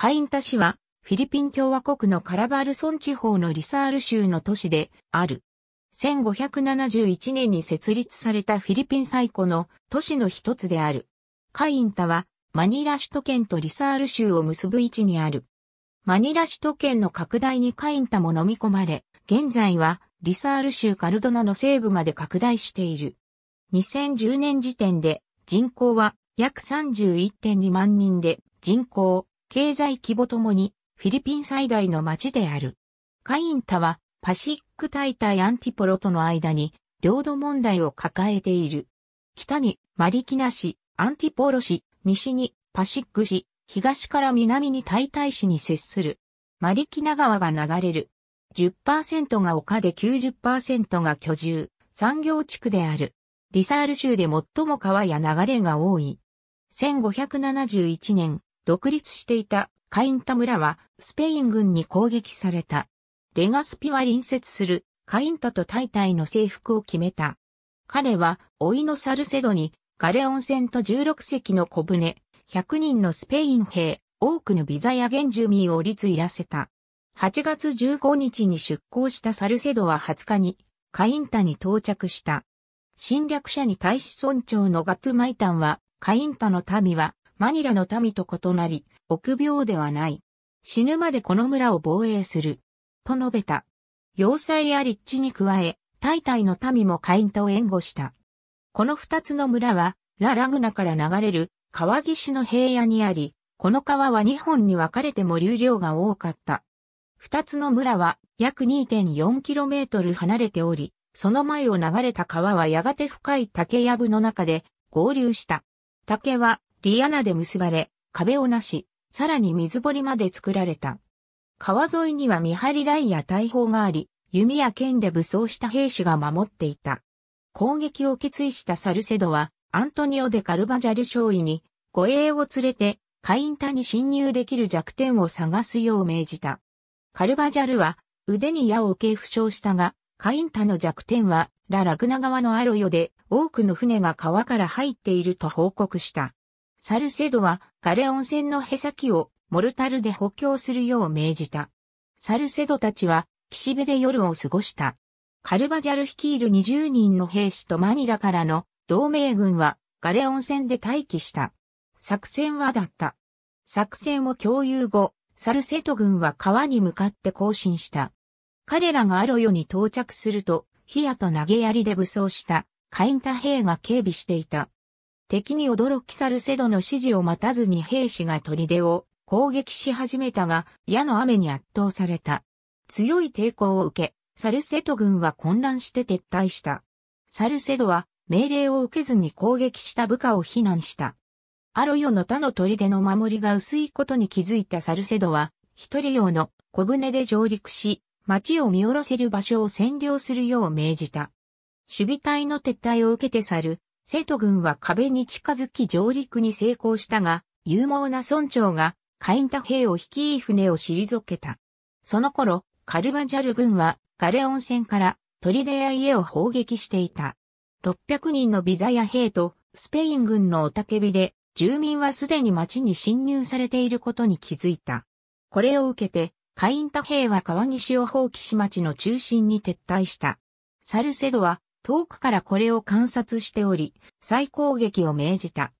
カインタ市は、フィリピン共和国のカラバルソン地方のリサール州の都市である。1571年に設立されたフィリピン最古の都市の一つである。カインタは、マニラ首都圏とリサール州を結ぶ位置にある。マニラ首都圏の拡大にカインタも飲み込まれ、現在はリサール州カルドナの西部まで拡大している。2010年時点で人口は約31.2万人で人口経済規模ともにフィリピン最大の町である。カインタはパシック大隊アンティポロとの間に領土問題を抱えている。北にマリキナ市、アンティポロ市、西にパシック市、東から南にタイタイ市に接する。マリキナ川が流れる。10%が丘で90%が居住、産業地区である。リサール州で最も川や流れが多い。1571年、独立していたカインタ村はスペイン軍に攻撃された。レガスピは隣接するカインタとタイタイの征服を決めた。彼は、老いのサルセドに、ガレオン船と16隻の小舟、100人のスペイン兵、多くのビザや原住民を立いらせた。8月15日に出港したサルセドは20日に、カインタに到着した。侵略者に対し村長のガトゥマイタンは、カインタの民は、マニラの民と異なり、臆病ではない。死ぬまでこの村を防衛する。と述べた。要塞や立地に加え、大体の民も会員と援護した。この二つの村は、ラ・ラグナから流れる川岸の平野にあり、この川は二本に分かれても流量が多かった。二つの村は約 2.4km 離れており、その前を流れた川はやがて深い竹やぶの中で合流した。竹はリアナで結ばれ、壁をなし、さらに水堀まで作られた。川沿いには見張り台や大砲があり、弓や剣で武装した兵士が守っていた。攻撃を決意したサルセドは、アントニオ・デ・カルバジャル少尉に、護衛を連れて、カインタに侵入できる弱点を探すよう命じた。カルバジャルは、腕に矢を受け負傷したが、カインタの弱点は、ラ・ラグナ川のアロヨで、多くの船が川から入っていると報告した。サルセドはガレ温泉のへさきをモルタルで補強するよう命じた。サルセドたちは岸辺で夜を過ごした。カルバジャル率いる20人の兵士とマニラからの同盟軍はガレ温泉で待機した。作戦はだった。作戦を共有後、サルセド軍は川に向かって行進した。彼らがアロヨに到着すると、ヒヤと投げ槍で武装したカインタ兵が警備していた。敵に驚きサルセドの指示を待たずに兵士が砦を攻撃し始めたが、矢の雨に圧倒された。強い抵抗を受け、サルセド軍は混乱して撤退した。サルセドは命令を受けずに攻撃した部下を非難した。アロヨの他の砦の守りが薄いことに気づいたサルセドは、一人用の小舟で上陸し、町を見下ろせる場所を占領するよう命じた。守備隊の撤退を受けて去る、瀬戸軍は壁に近づき上陸に成功したが、勇猛な村長が、カインタ兵を率い船を退けた。その頃、カルバジャル軍は、ガレオン戦から、トリデア家を砲撃していた。600人のビザヤ兵と、スペイン軍の雄たけびで、住民はすでに町に侵入されていることに気づいた。これを受けて、カインタ兵は川岸を放棄し町の中心に撤退した。サルセドは遠くからこれを観察しており、再攻撃を命じた。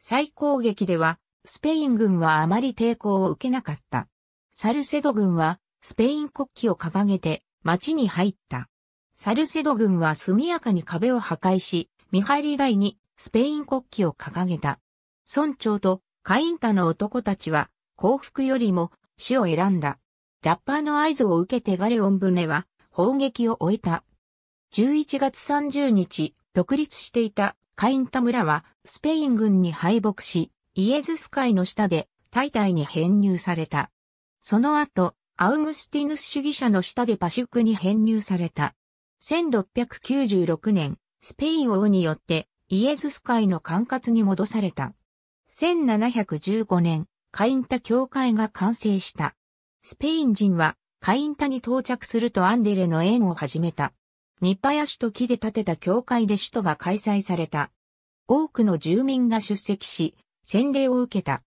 再攻撃では、スペイン軍はあまり抵抗を受けなかった。サルセド軍は、スペイン国旗を掲げて、町に入った。サルセド軍は速やかに壁を破壊し、見張り台にスペイン国旗を掲げた。村長とカインタの男たちは幸福よりも死を選んだ。ラッパーの合図を受けてガレオン船は砲撃を終えた。11月30日、独立していたカインタ村はスペイン軍に敗北し、イエズス会の下で大隊に編入された。その後、アウグスティヌス主義者の下でパシュクに編入された。1696年、スペイン王によってイエズス会の管轄に戻された。1715年、カインタ教会が完成した。スペイン人はカインタに到着するとアンデレの縁を始めた。ヤ市と木で建てた教会で首都が開催された。多くの住民が出席し、洗礼を受けた。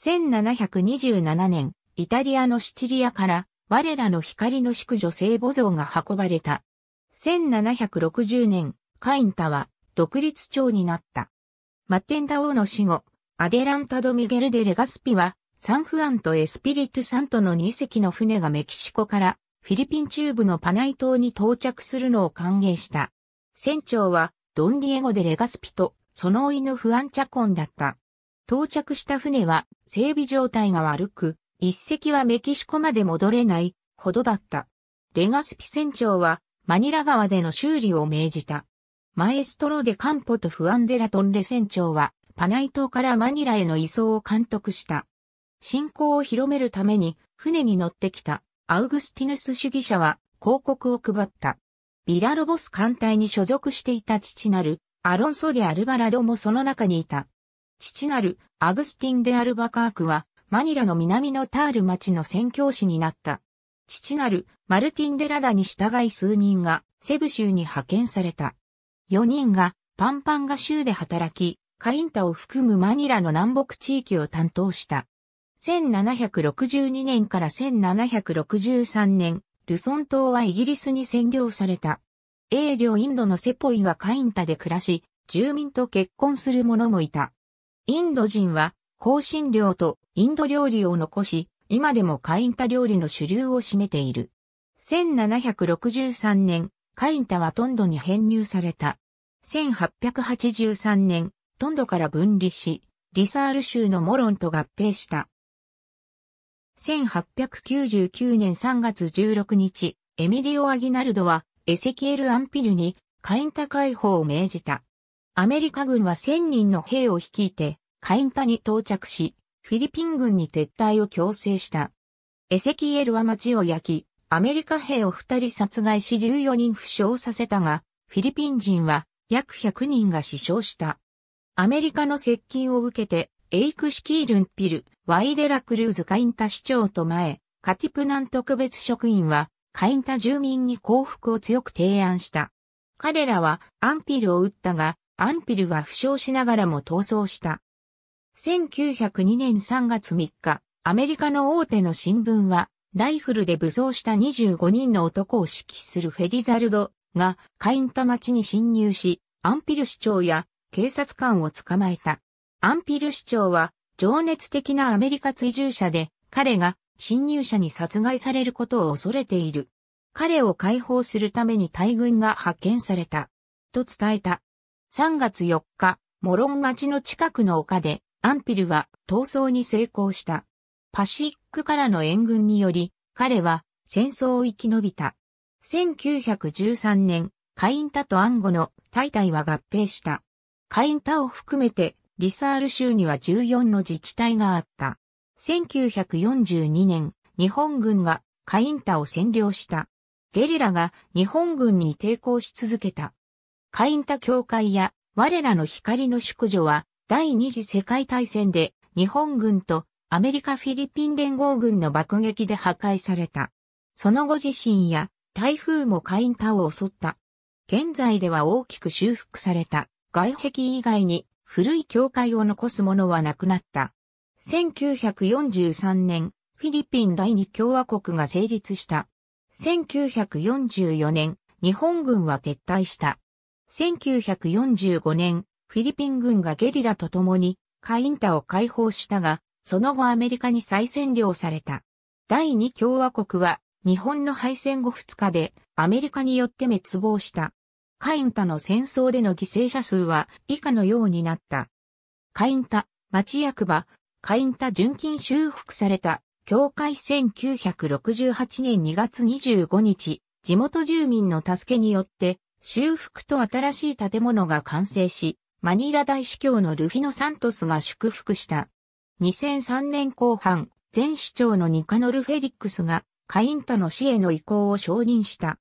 1727年、イタリアのシチリアから我らの光の宿女聖母像が運ばれた。1760年、カインタは独立町になった。マッテンダ王の死後、アデランタド・ミゲル・デ・レガスピは、サンフアンとエスピリトゥ・サントの2隻の船がメキシコからフィリピン中部のパナイ島に到着するのを歓迎した。船長は、ドンディエゴでレガスピと、そのいのフアンチャコンだった。到着した船は、整備状態が悪く、一隻はメキシコまで戻れない、ほどだった。レガスピ船長は、マニラ川での修理を命じた。マエストロでカンポとフアンデラトンレ船長は、パナイ島からマニラへの移送を監督した。進行を広めるために船に乗ってきたアウグスティヌス主義者は広告を配った。ビラロボス艦隊に所属していた父なるアロンソ・デ・アルバラドもその中にいた。父なるアグスティン・デ・アルバカークはマニラの南のタール町の宣教師になった。父なるマルティン・デ・ラダに従い数人がセブ州に派遣された。4人がパンパンガ州で働き、カインタを含むマニラの南北地域を担当した。1762年から1763年、ルソン島はイギリスに占領された。英領インドのセポイがカインタで暮らし、住民と結婚する者もいた。インド人は、香辛料とインド料理を残し、今でもカインタ料理の主流を占めている。1763年、カインタはトンドに編入された。1883年、トンドから分離し、リサール州のモロンと合併した。1899年3月16日、エミリオ・アギナルドは、エセキエル・アンピルに、カインタ解放を命じた。アメリカ軍は1000人の兵を率いて、カインタに到着し、フィリピン軍に撤退を強制した。エセキエルは街を焼き、アメリカ兵を2人殺害し14人負傷させたが、フィリピン人は約100人が死傷した。アメリカの接近を受けて、エイクシキールンピル、ワイデラクルーズカインタ市長と前、カティプナン特別職員は、カインタ住民に降伏を強く提案した。彼らはアンピルを撃ったが、アンピルは負傷しながらも逃走した。1902年3月3日、アメリカの大手の新聞は、ライフルで武装した25人の男を指揮するフェリザルドがカインタ町に侵入し、アンピル市長や警察官を捕まえた。アンピル市長は、情熱的なアメリカ追従者で、彼が侵入者に殺害されることを恐れている。彼を解放するために大軍が派遣された。と伝えた。3月4日、モロン町の近くの丘で、アンピルは逃走に成功した。パシックからの援軍により、彼は戦争を生き延びた。1913年、カインタとアンゴの大隊は合併した。カインタを含めてリサール州には14の自治体があった。1942年、日本軍がカインタを占領した。ゲリラが日本軍に抵抗し続けた。カインタ教会や我らの光の宿女は第二次世界大戦で日本軍とアメリカフィリピン連合軍の爆撃で破壊された。その後地震や台風もカインタを襲った。現在では大きく修復された外壁以外に古い教会を残すものはなくなった。1943年、フィリピン第二共和国が成立した。1944年、日本軍は撤退した。1945年、フィリピン軍がゲリラと共にカインタを解放したが、その後アメリカに再占領された。第二共和国は日本の敗戦後2日でアメリカによって滅亡した。カインタの戦争での犠牲者数は以下のようになった。カインタ、町役場、カインタ純金修復された、教会1968年2月25日、地元住民の助けによって、修復と新しい建物が完成し、マニラ大司教のルフィノ・サントスが祝福した。2003年後半、前市長のニカノル・フェリックスが、カインタの死への意向を承認した。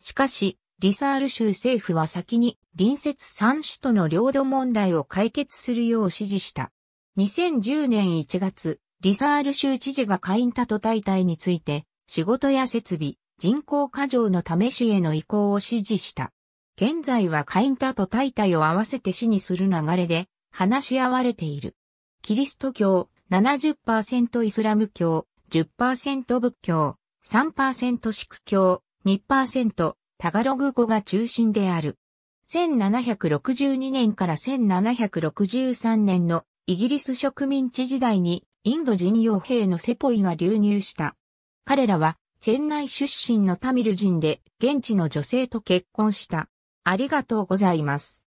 しかし、リサール州政府は先に隣接三州との領土問題を解決するよう指示した。2010年1月、リサール州知事が会員タと大隊について、仕事や設備、人口過剰のため市への移行を指示した。現在は会員タと大隊を合わせて市にする流れで、話し合われている。キリスト教、70%イスラム教、10%仏教、3%シク教、2%、タガログ語が中心である。1762年から1763年のイギリス植民地時代にインド人傭兵のセポイが流入した。彼らはチェンナイ出身のタミル人で現地の女性と結婚した。ありがとうございます。